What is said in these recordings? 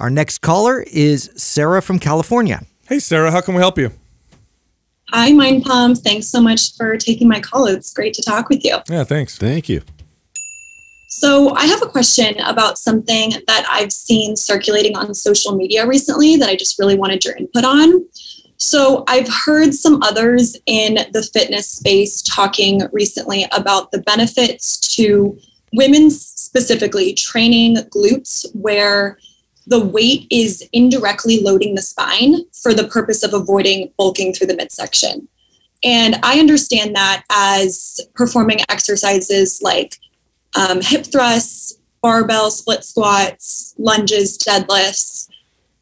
Our next caller is Sarah from California. Hey, Sarah, how can we help you? Hi, Mind Palm. Thanks so much for taking my call. It's great to talk with you. Yeah, thanks. Thank you. So, I have a question about something that I've seen circulating on social media recently that I just really wanted your input on. So, I've heard some others in the fitness space talking recently about the benefits to women specifically training glutes where the weight is indirectly loading the spine for the purpose of avoiding bulking through the midsection. And I understand that as performing exercises like um, hip thrusts, barbell split squats, lunges, deadlifts,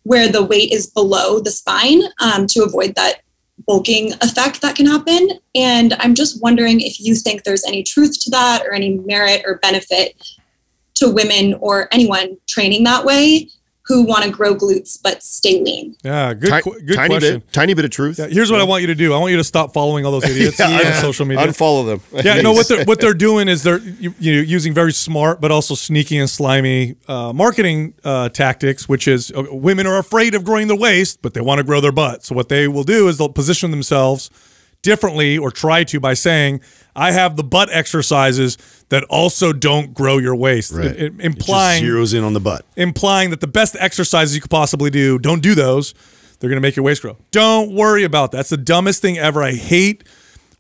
where the weight is below the spine um, to avoid that bulking effect that can happen. And I'm just wondering if you think there's any truth to that or any merit or benefit to women or anyone training that way who want to grow glutes but stay lean. Yeah, good, Ti good tiny question. Bit, tiny bit of truth. Yeah, here's what yeah. I want you to do. I want you to stop following all those idiots yeah. on social media. Unfollow them. yeah, no. What they're what they're doing is they're you, you know using very smart but also sneaky and slimy uh, marketing uh, tactics, which is uh, women are afraid of growing their waist, but they want to grow their butt. So what they will do is they'll position themselves differently or try to by saying, I have the butt exercises that also don't grow your waist. Right. implying it zeroes in on the butt. Implying that the best exercises you could possibly do, don't do those. They're going to make your waist grow. Don't worry about that. That's the dumbest thing ever. I hate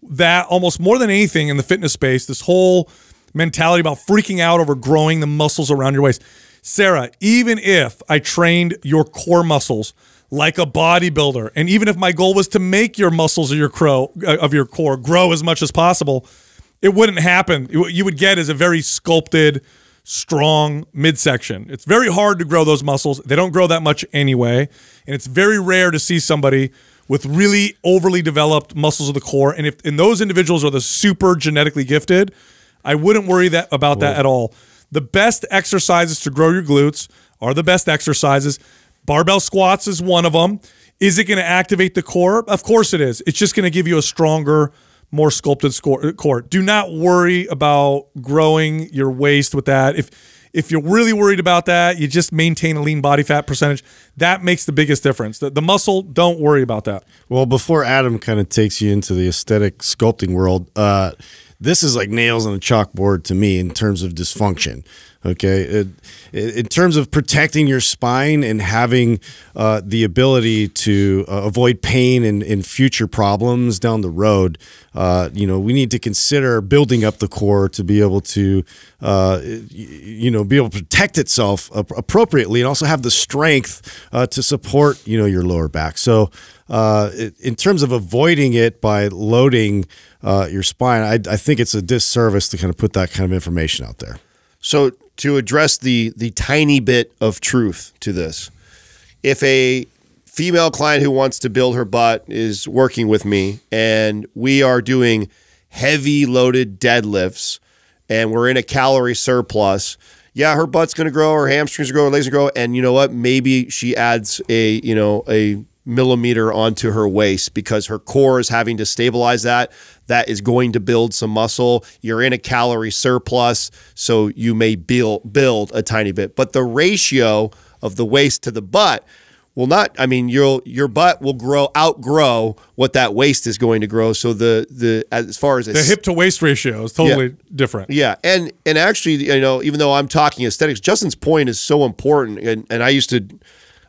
that almost more than anything in the fitness space, this whole mentality about freaking out over growing the muscles around your waist. Sarah, even if I trained your core muscles – like a bodybuilder. And even if my goal was to make your muscles or your crow uh, of your core grow as much as possible, it wouldn't happen. What you would get is a very sculpted, strong midsection. It's very hard to grow those muscles. They don't grow that much anyway, and it's very rare to see somebody with really overly developed muscles of the core. And if and those individuals are the super genetically gifted, I wouldn't worry that about that at all. The best exercises to grow your glutes are the best exercises Barbell squats is one of them. Is it going to activate the core? Of course it is. It's just going to give you a stronger, more sculpted core. Uh, Do not worry about growing your waist with that. If if you're really worried about that, you just maintain a lean body fat percentage. That makes the biggest difference. The, the muscle, don't worry about that. Well, before Adam kind of takes you into the aesthetic sculpting world, uh, this is like nails on a chalkboard to me in terms of dysfunction. Okay, it, in terms of protecting your spine and having uh, the ability to uh, avoid pain and, and, future problems down the road, uh, you know, we need to consider building up the core to be able to, uh, you know, be able to protect itself appropriately and also have the strength uh, to support, you know, your lower back. So, uh, in terms of avoiding it by loading your spine, I, I think it's a disservice to kind of put that kind of information out there. So to address the the tiny bit of truth to this. If a female client who wants to build her butt is working with me and we are doing heavy loaded deadlifts and we're in a calorie surplus, yeah, her butt's going to grow, her hamstrings are going, her legs are going, and you know what? Maybe she adds a you know a millimeter onto her waist because her core is having to stabilize that. That is going to build some muscle. You're in a calorie surplus, so you may build build a tiny bit. But the ratio of the waist to the butt will not i mean your your butt will grow outgrow what that waist is going to grow so the the as far as the hip to waist ratio is totally yeah. different yeah and and actually you know even though i'm talking aesthetics justin's point is so important and and i used to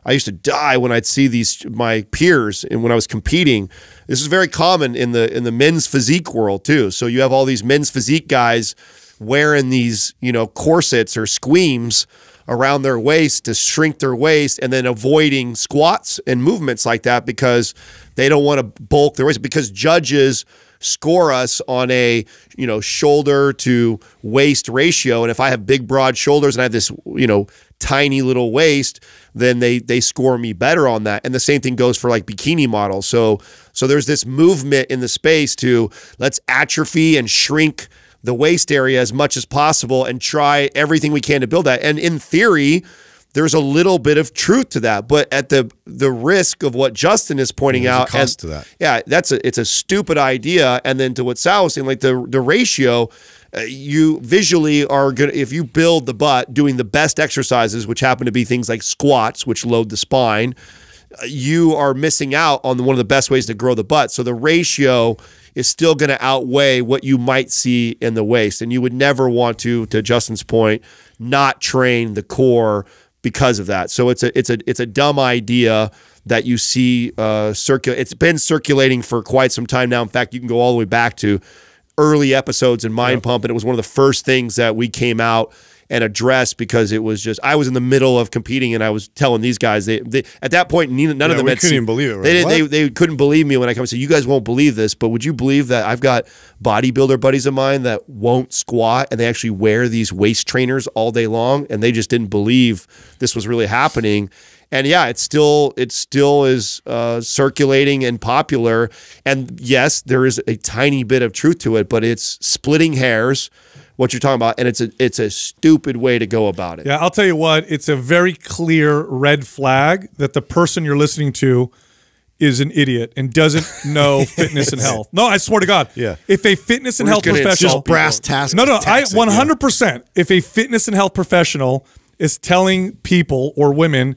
I used to die when I'd see these my peers and when I was competing. This is very common in the in the men's physique world too. So you have all these men's physique guys wearing these, you know, corsets or squeams around their waist to shrink their waist and then avoiding squats and movements like that because they don't want to bulk their waist because judges score us on a you know shoulder to waist ratio and if i have big broad shoulders and i have this you know tiny little waist then they they score me better on that. And the same thing goes for like bikini models. So so there's this movement in the space to let's atrophy and shrink the waist area as much as possible and try everything we can to build that. And in theory, there's a little bit of truth to that, but at the the risk of what Justin is pointing out, cost and, to that. yeah, that's a it's a stupid idea. And then to what Sal was saying, like the the ratio, uh, you visually are going to, if you build the butt doing the best exercises, which happen to be things like squats, which load the spine, uh, you are missing out on one of the best ways to grow the butt. So the ratio is still going to outweigh what you might see in the waist. And you would never want to, to Justin's point, not train the core because of that. So it's a it's a it's a dumb idea that you see uh, circulate. It's been circulating for quite some time now. In fact, you can go all the way back to early episodes in Mind yep. Pump, and it was one of the first things that we came out and addressed because it was just I was in the middle of competing, and I was telling these guys they, they at that point none yeah, of them couldn't seen, even believe it. Right? They, they, they couldn't believe me when I come and say you guys won't believe this, but would you believe that I've got bodybuilder buddies of mine that won't squat and they actually wear these waist trainers all day long, and they just didn't believe this was really happening and yeah, it's still it still is uh, circulating and popular. And yes, there is a tiny bit of truth to it, but it's splitting hairs. What you're talking about, and it's a it's a stupid way to go about it. Yeah, I'll tell you what, it's a very clear red flag that the person you're listening to is an idiot and doesn't know fitness and health. No, I swear to God. Yeah. If a fitness and health professional just brass task. No, no, I 100%. yeah. If a fitness and health professional is telling people or women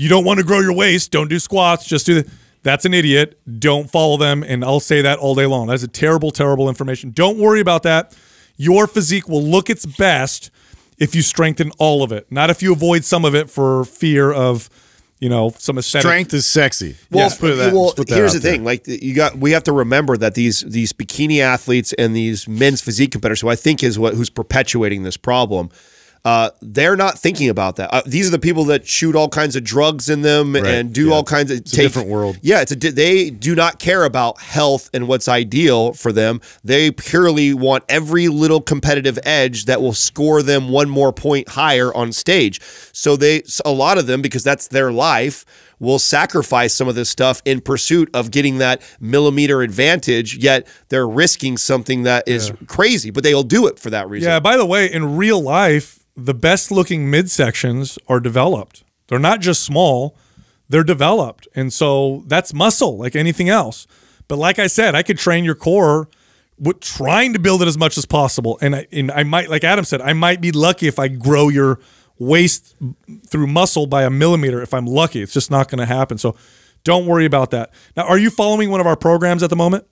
you don't want to grow your waist, don't do squats, just do the, that's an idiot. Don't follow them. And I'll say that all day long. That's a terrible, terrible information. Don't worry about that. Your physique will look its best if you strengthen all of it, not if you avoid some of it for fear of you know, some aesthetic. Strength is sexy. Well, yes, that, well here's the thing: there. like you got, we have to remember that these these bikini athletes and these men's physique competitors, who I think is what who's perpetuating this problem, uh, they're not thinking about that. Uh, these are the people that shoot all kinds of drugs in them right. and do yeah. all kinds of it's take, different world. Yeah, it's a, they do not care about health and what's ideal for them. They purely want every little competitive edge that will score them one more point higher on stage. So they a lot of them because that's their life will sacrifice some of this stuff in pursuit of getting that millimeter advantage, yet they're risking something that is yeah. crazy, but they'll do it for that reason. Yeah, by the way, in real life, the best looking midsections are developed. They're not just small, they're developed. And so that's muscle like anything else. But like I said, I could train your core with trying to build it as much as possible. And I, and I might, like Adam said, I might be lucky if I grow your – waist through muscle by a millimeter if I'm lucky. It's just not going to happen. So don't worry about that. Now, are you following one of our programs at the moment?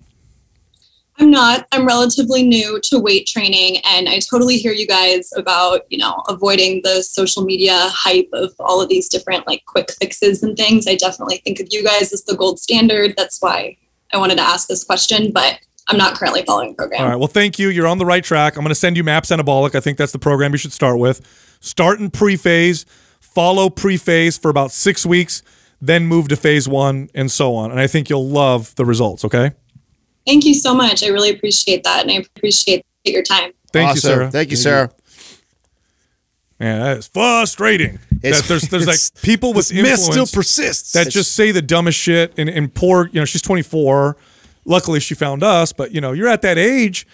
I'm not. I'm relatively new to weight training, and I totally hear you guys about you know avoiding the social media hype of all of these different like quick fixes and things. I definitely think of you guys as the gold standard. That's why I wanted to ask this question. But I'm not currently following program. All right. Well, thank you. You're on the right track. I'm going to send you MAPS Anabolic. I think that's the program you should start with. Start in pre phase, follow pre phase for about six weeks, then move to phase one and so on. And I think you'll love the results. Okay. Thank you so much. I really appreciate that. And I appreciate your time. Thank awesome. you, Sarah. Thank you, Sarah. Yeah, that is frustrating. It's, that there's there's like people with influence still persists that just say the dumbest shit and, and poor you know she's 24 luckily she found us, but you know, you're at that age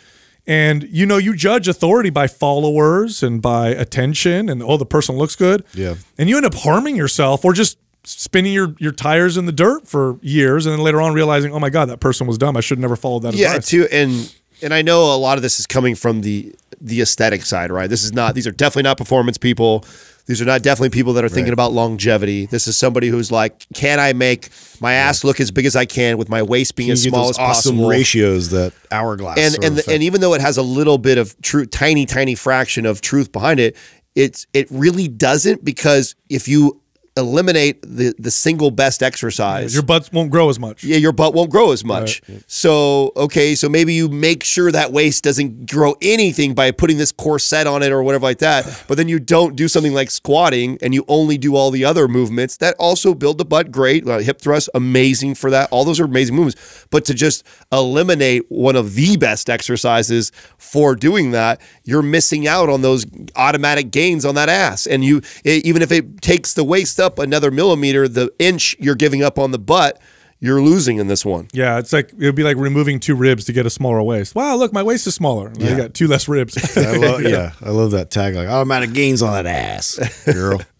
and you know you judge authority by followers and by attention and oh the person looks good. Yeah. And you end up harming yourself or just spinning your your tires in the dirt for years and then later on realizing, "Oh my god, that person was dumb. I should never followed that yeah, advice." Yeah, too and and I know a lot of this is coming from the the aesthetic side, right? This is not; these are definitely not performance people. These are not definitely people that are thinking about longevity. This is somebody who's like, can I make my ass look as big as I can with my waist being as small as awesome possible? ratios that hourglass. And and, the, and even though it has a little bit of true, tiny tiny fraction of truth behind it, it's it really doesn't because if you eliminate the the single best exercise. your butt won't grow as much. Yeah, your butt won't grow as much. Right. So, okay, so maybe you make sure that waist doesn't grow anything by putting this corset on it or whatever like that, but then you don't do something like squatting and you only do all the other movements that also build the butt great. Uh, hip thrust, amazing for that. All those are amazing movements, but to just eliminate one of the best exercises for doing that, you're missing out on those automatic gains on that ass. And you, it, even if it takes the waist up another millimeter, the inch you're giving up on the butt, you're losing in this one. Yeah, it's like it would be like removing two ribs to get a smaller waist. Wow, look, my waist is smaller. Yeah. You got two less ribs. I love, yeah. yeah, I love that tagline. Automatic gains on that ass, girl.